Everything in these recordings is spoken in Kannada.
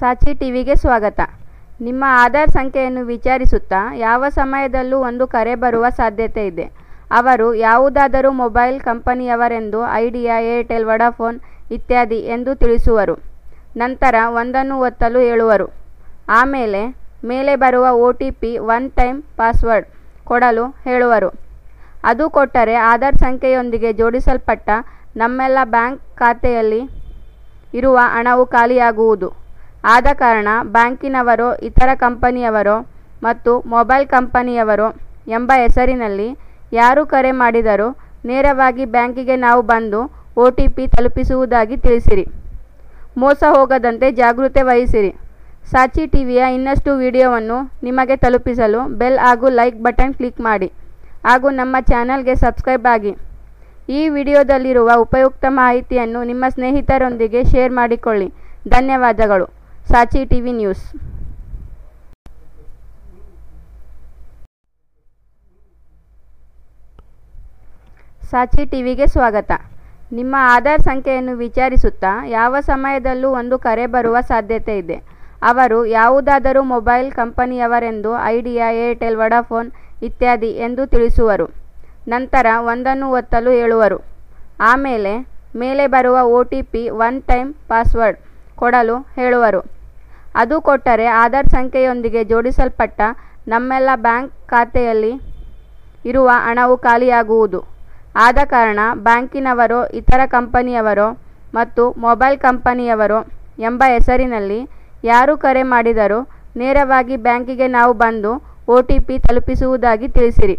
ಸಾಚಿ ಟಿವಿಗೆ ಸ್ವಾಗತ ನಿಮ್ಮ ಆಧಾರ್ ಸಂಖ್ಯೆಯನ್ನು ವಿಚಾರಿಸುತ್ತಾ ಯಾವ ಸಮಯದಲ್ಲೂ ಒಂದು ಕರೆ ಬರುವ ಸಾಧ್ಯತೆ ಇದೆ ಅವರು ಯಾವುದಾದರೂ ಮೊಬೈಲ್ ಕಂಪನಿಯವರೆಂದು ಐಡಿಯಾ ಏರ್ಟೆಲ್ ವಡಾಫೋನ್ ಇತ್ಯಾದಿ ಎಂದು ತಿಳಿಸುವರು ನಂತರ ಒಂದನ್ನು ಒತ್ತಲು ಹೇಳುವರು ಆಮೇಲೆ ಮೇಲೆ ಬರುವ O T P one time password ಕೊಡಲು ಹೇಳುವರು ಅದು ಕೊಟ್ಟರೆ ಆಧಾರ್ ಸಂಖ್ಯೆಯೊಂದಿಗೆ ಜೋಡಿಸಲ್ಪಟ್ಟ ನಮ್ಮೆಲ್ಲ ಬ್ಯಾಂಕ್ ಖಾತೆಯಲ್ಲಿ ಇರುವ ಹಣವು ಖಾಲಿಯಾಗುವುದು ಆದ ಕಾರಣ ಬ್ಯಾಂಕಿನವರೋ ಇತರ ಕಂಪನಿಯವರೋ ಮತ್ತು ಮೊಬೈಲ್ ಕಂಪನಿಯವರೋ ಎಂಬ ಹೆಸರಿನಲ್ಲಿ ಯಾರು ಕರೆ ಮಾಡಿದರೂ ನೇರವಾಗಿ ಬ್ಯಾಂಕಿಗೆ ನಾವು ಬಂದು ಒ ಟಿ ಪಿ ತಲುಪಿಸುವುದಾಗಿ ತಿಳಿಸಿರಿ ಮೋಸ ಹೋಗದಂತೆ ಜಾಗೃತೆ ವಹಿಸಿರಿ ಸಾಚಿ ಟಿವಿಯ ಇನ್ನಷ್ಟು ವಿಡಿಯೋವನ್ನು ನಿಮಗೆ ತಲುಪಿಸಲು ಬೆಲ್ ಹಾಗೂ ಲೈಕ್ ಬಟನ್ ಕ್ಲಿಕ್ ಮಾಡಿ ಹಾಗೂ ನಮ್ಮ ಚಾನಲ್ಗೆ ಸಬ್ಸ್ಕ್ರೈಬ್ ಆಗಿ ಈ ವಿಡಿಯೋದಲ್ಲಿರುವ ಉಪಯುಕ್ತ ಮಾಹಿತಿಯನ್ನು ನಿಮ್ಮ ಸ್ನೇಹಿತರೊಂದಿಗೆ ಶೇರ್ ಮಾಡಿಕೊಳ್ಳಿ ಧನ್ಯವಾದಗಳು Saachi T V news Saachi ಟಿವಿಗೆ ಸ್ವಾಗತ ನಿಮ್ಮ ಆಧಾರ್ ಸಂಖ್ಯೆಯನ್ನು ವಿಚಾರಿಸುತ್ತಾ ಯಾವ ಸಮಯದಲ್ಲೂ ಒಂದು ಕರೆ ಬರುವ ಸಾಧ್ಯತೆ ಇದೆ ಅವರು ಯಾವುದಾದರೂ ಮೊಬೈಲ್ ಕಂಪನಿಯವರೆಂದು ಐಡಿಯಾ ಏರ್ಟೆಲ್ ವಡಾಫೋನ್ ಇತ್ಯಾದಿ ಎಂದು ತಿಳಿಸುವರು ನಂತರ ಒಂದನ್ನು ಒತ್ತಲು ಹೇಳುವರು ಆಮೇಲೆ ಮೇಲೆ ಬರುವ O T P one time password ಕೊಡಲು ಹೇಳುವರು ಅದು ಕೊಟ್ಟರೆ ಆಧಾರ್ ಸಂಖ್ಯೆಯೊಂದಿಗೆ ಜೋಡಿಸಲ್ಪಟ್ಟ ನಮ್ಮೆಲ್ಲ ಬ್ಯಾಂಕ್ ಖಾತೆಯಲ್ಲಿ ಇರುವ ಹಣವು ಖಾಲಿಯಾಗುವುದು ಆದ ಕಾರಣ ಬ್ಯಾಂಕಿನವರೋ ಇತರ ಕಂಪನಿಯವರೋ ಮತ್ತು ಮೊಬೈಲ್ ಕಂಪನಿಯವರೋ ಎಂಬ ಹೆಸರಿನಲ್ಲಿ ಯಾರು ಕರೆ ಮಾಡಿದರೂ ನೇರವಾಗಿ ಬ್ಯಾಂಕಿಗೆ ನಾವು ಬಂದು ಒ ಟಿ ಪಿ ತಲುಪಿಸುವುದಾಗಿ ತಿಳಿಸಿರಿ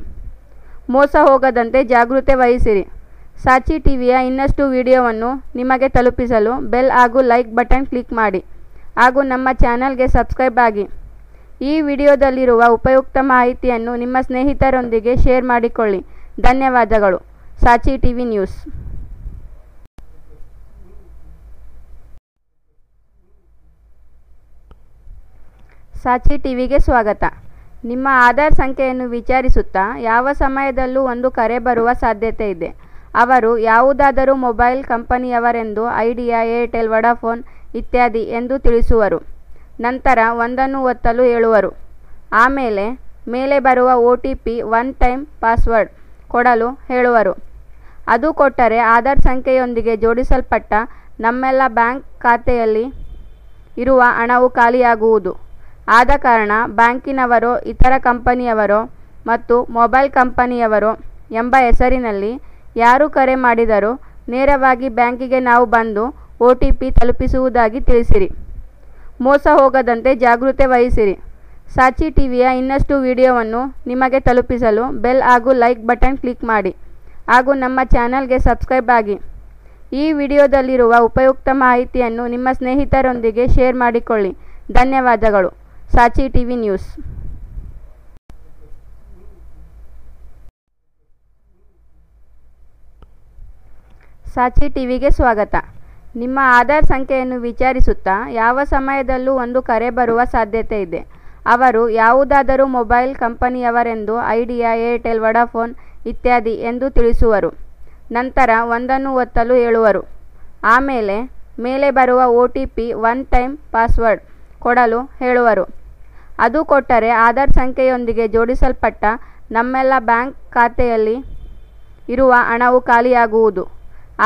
ಮೋಸ ಹೋಗದಂತೆ ಜಾಗೃತೆ ವಹಿಸಿರಿ ಸಾಚಿ ಟಿವಿಯ ಇನ್ನಷ್ಟು ವಿಡಿಯೋವನ್ನು ನಿಮಗೆ ತಲುಪಿಸಲು ಬೆಲ್ ಹಾಗೂ ಲೈಕ್ ಬಟನ್ ಕ್ಲಿಕ್ ಮಾಡಿ ಹಾಗೂ ನಮ್ಮ ಚಾನಲ್ಗೆ ಸಬ್ಸ್ಕ್ರೈಬ್ ಆಗಿ ಈ ವಿಡಿಯೋದಲ್ಲಿರುವ ಉಪಯುಕ್ತ ಮಾಹಿತಿಯನ್ನು ನಿಮ್ಮ ಸ್ನೇಹಿತರೊಂದಿಗೆ ಶೇರ್ ಮಾಡಿಕೊಳ್ಳಿ ಧನ್ಯವಾದಗಳು ಸಾಚಿ ಟಿವಿ ನ್ಯೂಸ್ ಸಾಚಿ ಟಿವಿಗೆ ಸ್ವಾಗತ ನಿಮ್ಮ ಆಧಾರ್ ಸಂಖ್ಯೆಯನ್ನು ವಿಚಾರಿಸುತ್ತಾ ಯಾವ ಸಮಯದಲ್ಲೂ ಒಂದು ಕರೆ ಬರುವ ಸಾಧ್ಯತೆ ಇದೆ ಅವರು ಯಾವುದಾದರೂ ಮೊಬೈಲ್ ಕಂಪನಿಯವರೆಂದು ಐಡಿಯಾ ಏರ್ಟೆಲ್ ವೊಡಾಫೋನ್ ಇತ್ಯಾದಿ ಎಂದು ತಿಳಿಸುವರು ನಂತರ ಒಂದನ್ನು ಒತ್ತಲು ಹೇಳುವರು ಆಮೇಲೆ ಮೇಲೆ ಬರುವ O T P one time password ಕೊಡಲು ಹೇಳುವರು ಅದು ಕೊಟ್ಟರೆ ಆಧಾರ್ ಸಂಖ್ಯೆಯೊಂದಿಗೆ ಜೋಡಿಸಲ್ಪಟ್ಟ ನಮ್ಮೆಲ್ಲ ಬ್ಯಾಂಕ್ ಖಾತೆಯಲ್ಲಿ ಇರುವ ಹಣವು ಖಾಲಿಯಾಗುವುದು ಆದ ಕಾರಣ ಬ್ಯಾಂಕಿನವರೋ ಇತರ ಕಂಪನಿಯವರೋ ಮತ್ತು ಮೊಬೈಲ್ ಕಂಪನಿಯವರೋ ಎಂಬ ಹೆಸರಿನಲ್ಲಿ ಯಾರು ಕರೆ ಮಾಡಿದರೂ ನೇರವಾಗಿ ಬ್ಯಾಂಕಿಗೆ ನಾವು ಬಂದು ಒ ಟಿ ಪಿ ತಲುಪಿಸುವುದಾಗಿ ತಿಳಿಸಿರಿ ಮೋಸ ಹೋಗದಂತೆ ಜಾಗೃತೆ ವಹಿಸಿರಿ ಸಾಚಿ ಟಿವಿಯ ಇನ್ನಷ್ಟು ವಿಡಿಯೋವನ್ನು ನಿಮಗೆ ತಲುಪಿಸಲು ಬೆಲ್ ಹಾಗೂ ಲೈಕ್ ಬಟನ್ ಕ್ಲಿಕ್ ಮಾಡಿ ಹಾಗೂ ನಮ್ಮ ಚಾನಲ್ಗೆ ಸಬ್ಸ್ಕ್ರೈಬ್ ಆಗಿ ಈ ವಿಡಿಯೋದಲ್ಲಿರುವ ಉಪಯುಕ್ತ ಮಾಹಿತಿಯನ್ನು ನಿಮ್ಮ ಸ್ನೇಹಿತರೊಂದಿಗೆ ಶೇರ್ ಮಾಡಿಕೊಳ್ಳಿ ಧನ್ಯವಾದಗಳು ಸಾಚಿ ಟಿವಿ ನ್ಯೂಸ್ ಸಾಚಿ ಟಿವಿಗೆ ಸ್ವಾಗತ ನಿಮ್ಮ ಆಧಾರ್ ಸಂಖ್ಯೆಯನ್ನು ವಿಚಾರಿಸುತ್ತಾ ಯಾವ ಸಮಯದಲ್ಲೂ ಒಂದು ಕರೆ ಬರುವ ಸಾಧ್ಯತೆ ಇದೆ ಅವರು ಯಾವುದಾದರೂ ಮೊಬೈಲ್ ಕಂಪನಿಯವರೆಂದು ಐಡಿಯಾ ಏರ್ಟೆಲ್ ವಡಾಫೋನ್ ಇತ್ಯಾದಿ ಎಂದು ತಿಳಿಸುವರು ನಂತರ ಒಂದನ್ನು ಒತ್ತಲು ಹೇಳುವರು ಆಮೇಲೆ ಮೇಲೆ ಬರುವ O T P one time password ಕೊಡಲು ಹೇಳುವರು ಅದು ಕೊಟ್ಟರೆ ಆಧಾರ್ ಸಂಖ್ಯೆಯೊಂದಿಗೆ ಜೋಡಿಸಲ್ಪಟ್ಟ ನಮ್ಮೆಲ್ಲ ಬ್ಯಾಂಕ್ ಖಾತೆಯಲ್ಲಿ ಇರುವ ಹಣವು ಖಾಲಿಯಾಗುವುದು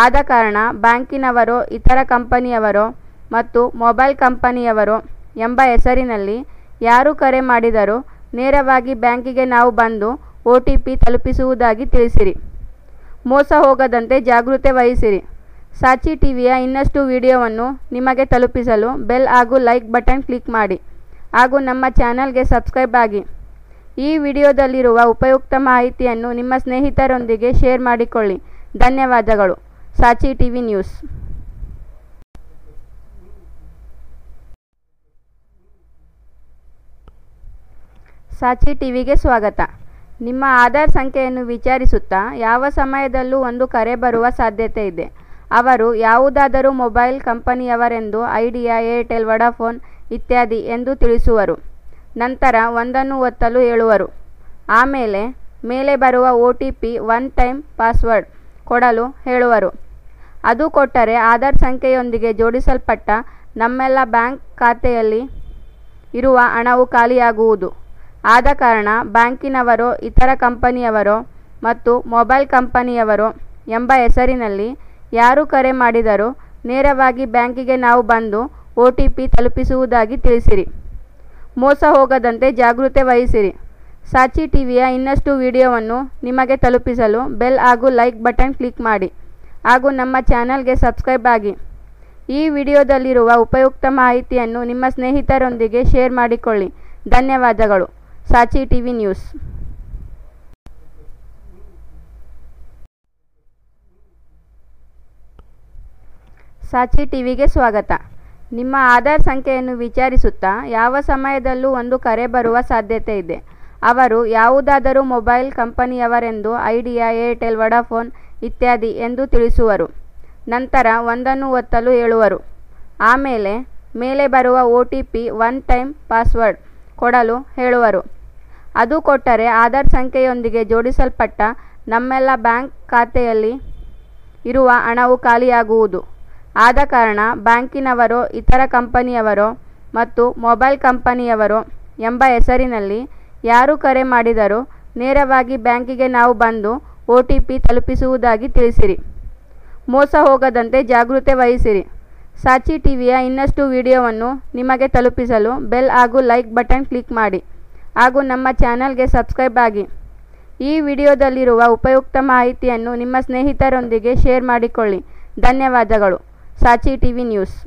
ಆದ ಕಾರಣ ಬ್ಯಾಂಕಿನವರು ಇತರ ಕಂಪನಿಯವರು ಮತ್ತು ಮೊಬೈಲ್ ಕಂಪನಿಯವರು ಎಂಬ ಹೆಸರಿನಲ್ಲಿ ಯಾರು ಕರೆ ಮಾಡಿದರೂ ನೇರವಾಗಿ ಬ್ಯಾಂಕಿಗೆ ನಾವು ಬಂದು ಒ ಟಿ ಪಿ ತಲುಪಿಸುವುದಾಗಿ ತಿಳಿಸಿರಿ ಮೋಸ ಹೋಗದಂತೆ ಜಾಗೃತೆ ವಹಿಸಿರಿ ಸಾಚಿ ಟಿವಿಯ ಇನ್ನಷ್ಟು ವಿಡಿಯೋವನ್ನು ನಿಮಗೆ ತಲುಪಿಸಲು ಬೆಲ್ ಹಾಗೂ ಲೈಕ್ ಬಟನ್ ಕ್ಲಿಕ್ ಮಾಡಿ ಹಾಗೂ ನಮ್ಮ ಚಾನಲ್ಗೆ ಸಬ್ಸ್ಕ್ರೈಬ್ ಆಗಿ ಈ ವಿಡಿಯೋದಲ್ಲಿರುವ ಉಪಯುಕ್ತ ಮಾಹಿತಿಯನ್ನು ನಿಮ್ಮ ಸ್ನೇಹಿತರೊಂದಿಗೆ ಶೇರ್ ಮಾಡಿಕೊಳ್ಳಿ ಧನ್ಯವಾದಗಳು ಸಾಚಿ ಟಿವಿ ನ್ಯೂಸ್ ಸಾಚಿ ಟಿವಿಗೆ ಸ್ವಾಗತ ನಿಮ್ಮ ಆಧಾರ್ ಸಂಖ್ಯೆಯನ್ನು ವಿಚಾರಿಸುತ್ತಾ ಯಾವ ಸಮಯದಲ್ಲೂ ಒಂದು ಕರೆ ಬರುವ ಸಾಧ್ಯತೆ ಇದೆ ಅವರು ಯಾವುದಾದರೂ ಮೊಬೈಲ್ ಕಂಪನಿಯವರೆಂದು ಐಡಿಯಾ ಏರ್ಟೆಲ್ ವಡಾಫೋನ್ ಇತ್ಯಾದಿ ಎಂದು ತಿಳಿಸುವರು ನಂತರ ಒಂದನ್ನು ಒತ್ತಲು ಹೇಳುವರು ಆಮೇಲೆ ಮೇಲೆ ಬರುವ O T P one time password ಕೊಡಲು ಹೇಳುವರು ಅದು ಕೊಟ್ಟರೆ ಆಧಾರ್ ಸಂಖ್ಯೆಯೊಂದಿಗೆ ಜೋಡಿಸಲ್ಪಟ್ಟ ನಮ್ಮೆಲ್ಲ ಬ್ಯಾಂಕ್ ಖಾತೆಯಲ್ಲಿ ಇರುವ ಹಣವು ಖಾಲಿಯಾಗುವುದು ಆದ ಕಾರಣ ಬ್ಯಾಂಕಿನವರೋ ಇತರ ಕಂಪನಿಯವರೋ ಮತ್ತು ಮೊಬೈಲ್ ಕಂಪನಿಯವರೋ ಎಂಬ ಹೆಸರಿನಲ್ಲಿ ಯಾರು ಕರೆ ಮಾಡಿದರೂ ನೇರವಾಗಿ ಬ್ಯಾಂಕಿಗೆ ನಾವು ಬಂದು ಒ ಟಿ ಪಿ ತಲುಪಿಸುವುದಾಗಿ ತಿಳಿಸಿರಿ ಮೋಸ ಹೋಗದಂತೆ ಜಾಗೃತೆ ವಹಿಸಿರಿ ಸಾಚಿ ಟಿವಿಯ ಇನ್ನಷ್ಟು ವಿಡಿಯೋವನ್ನು ನಿಮಗೆ ತಲುಪಿಸಲು ಬೆಲ್ ಹಾಗೂ ಲೈಕ್ ಬಟನ್ ಕ್ಲಿಕ್ ಮಾಡಿ ಹಾಗೂ ನಮ್ಮ ಚಾನಲ್ಗೆ ಸಬ್ಸ್ಕ್ರೈಬ್ ಆಗಿ ಈ ವಿಡಿಯೋದಲ್ಲಿರುವ ಉಪಯುಕ್ತ ಮಾಹಿತಿಯನ್ನು ನಿಮ್ಮ ಸ್ನೇಹಿತರೊಂದಿಗೆ ಶೇರ್ ಮಾಡಿಕೊಳ್ಳಿ ಧನ್ಯವಾದಗಳು ಸಾಚಿ ಟಿವಿ ನ್ಯೂಸ್ ಸಾಚಿ ಟಿವಿಗೆ ಸ್ವಾಗತ ನಿಮ್ಮ ಆಧಾರ್ ಸಂಖ್ಯೆಯನ್ನು ವಿಚಾರಿಸುತ್ತಾ ಯಾವ ಸಮಯದಲ್ಲೂ ಒಂದು ಕರೆ ಬರುವ ಸಾಧ್ಯತೆ ಇದೆ ಅವರು ಯಾವುದಾದರೂ ಮೊಬೈಲ್ ಕಂಪನಿಯವರೆಂದು ಐಡಿಯಾ ಏರ್ಟೆಲ್ ವಡಾಫೋನ್ ಇತ್ಯಾದಿ ಎಂದು ತಿಳಿಸುವರು ನಂತರ ಒಂದನ್ನು ಒತ್ತಲು ಹೇಳುವರು ಆಮೇಲೆ ಮೇಲೆ ಬರುವ O T P one time password ಕೊಡಲು ಹೇಳುವರು ಅದು ಕೊಟ್ಟರೆ ಆಧಾರ್ ಸಂಖ್ಯೆಯೊಂದಿಗೆ ಜೋಡಿಸಲ್ಪಟ್ಟ ನಮ್ಮೆಲ್ಲ ಬ್ಯಾಂಕ್ ಖಾತೆಯಲ್ಲಿ ಇರುವ ಹಣವು ಖಾಲಿಯಾಗುವುದು ಆದ ಕಾರಣ ಬ್ಯಾಂಕಿನವರೋ ಇತರ ಕಂಪನಿಯವರೋ ಮತ್ತು ಮೊಬೈಲ್ ಕಂಪನಿಯವರೋ ಎಂಬ ಹೆಸರಿನಲ್ಲಿ ಯಾರು ಕರೆ ಮಾಡಿದರೂ ನೇರವಾಗಿ ಬ್ಯಾಂಕಿಗೆ ನಾವು ಬಂದು ಒ ಟಿ ಪಿ ತಲುಪಿಸುವುದಾಗಿ ತಿಳಿಸಿರಿ ಮೋಸ ಹೋಗದಂತೆ ಜಾಗೃತೆ ವಹಿಸಿರಿ ಸಾಚಿ ಟಿವಿಯ ಇನ್ನಷ್ಟು ವಿಡಿಯೋವನ್ನು ನಿಮಗೆ ತಲುಪಿಸಲು ಬೆಲ್ ಹಾಗೂ ಲೈಕ್ ಬಟನ್ ಕ್ಲಿಕ್ ಮಾಡಿ ಹಾಗೂ ನಮ್ಮ ಚಾನಲ್ಗೆ ಸಬ್ಸ್ಕ್ರೈಬ್ ಆಗಿ ಈ ವಿಡಿಯೋದಲ್ಲಿರುವ ಉಪಯುಕ್ತ ಮಾಹಿತಿಯನ್ನು ನಿಮ್ಮ ಸ್ನೇಹಿತರೊಂದಿಗೆ ಶೇರ್ ಮಾಡಿಕೊಳ್ಳಿ ಧನ್ಯವಾದಗಳು ಸಾಚಿ ಟಿವಿ ನ್ಯೂಸ್